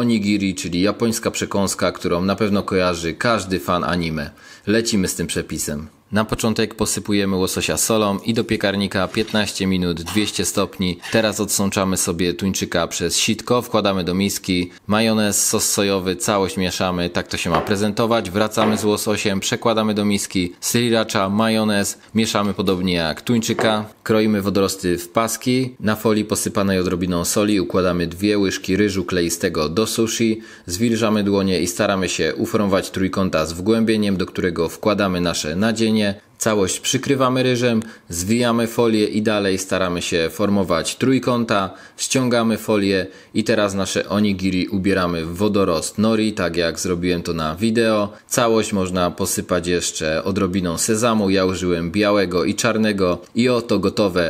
onigiri, czyli japońska przekąska, którą na pewno kojarzy każdy fan anime. Lecimy z tym przepisem. Na początek posypujemy łososia solą i do piekarnika 15 minut 200 stopni. Teraz odsączamy sobie tuńczyka przez sitko, wkładamy do miski, majonez, sos sojowy, całość mieszamy, tak to się ma prezentować. Wracamy z łososiem, przekładamy do miski sriracha, majonez, mieszamy podobnie jak tuńczyka. Kroimy wodorosty w paski, na folii posypanej odrobiną soli układamy dwie łyżki ryżu kleistego do sushi, zwilżamy dłonie i staramy się uformować trójkąta z wgłębieniem, do którego wkładamy nasze nadzienie Całość przykrywamy ryżem, zwijamy folię i dalej staramy się formować trójkąta, ściągamy folię i teraz nasze onigiri ubieramy w wodorost nori, tak jak zrobiłem to na wideo. Całość można posypać jeszcze odrobiną sezamu, ja użyłem białego i czarnego i oto gotowe